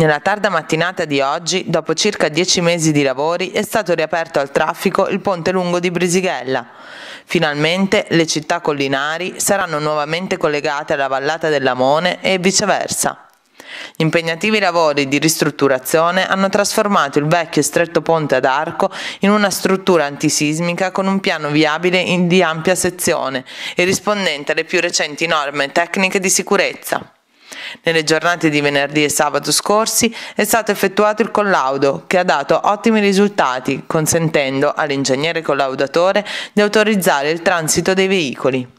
Nella tarda mattinata di oggi, dopo circa dieci mesi di lavori, è stato riaperto al traffico il ponte lungo di Brisighella. Finalmente le città collinari saranno nuovamente collegate alla vallata dell'Amone e viceversa. Gli impegnativi lavori di ristrutturazione hanno trasformato il vecchio e stretto ponte ad arco in una struttura antisismica con un piano viabile di ampia sezione e rispondente alle più recenti norme tecniche di sicurezza. Nelle giornate di venerdì e sabato scorsi è stato effettuato il collaudo che ha dato ottimi risultati, consentendo all'ingegnere collaudatore di autorizzare il transito dei veicoli.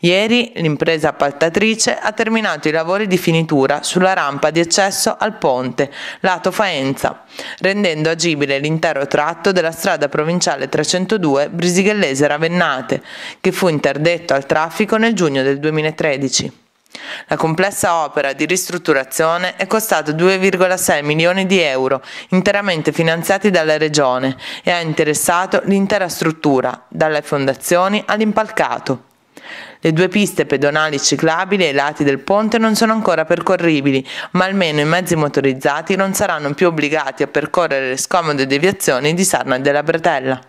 Ieri l'impresa appaltatrice ha terminato i lavori di finitura sulla rampa di accesso al ponte, lato Faenza, rendendo agibile l'intero tratto della strada provinciale 302 Brisighellese-Ravennate, che fu interdetto al traffico nel giugno del 2013. La complessa opera di ristrutturazione è costata 2,6 milioni di euro, interamente finanziati dalla Regione, e ha interessato l'intera struttura, dalle fondazioni all'impalcato. Le due piste pedonali ciclabili ai lati del ponte non sono ancora percorribili, ma almeno i mezzi motorizzati non saranno più obbligati a percorrere le scomode deviazioni di Sarna e della Bretella.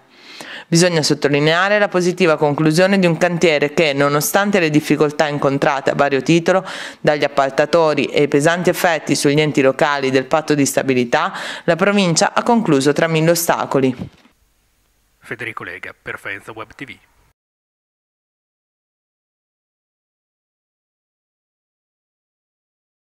Bisogna sottolineare la positiva conclusione di un cantiere che, nonostante le difficoltà incontrate a vario titolo dagli appaltatori e i pesanti effetti sugli enti locali del patto di stabilità, la provincia ha concluso tra mille ostacoli. Federico Lega, per Web TV.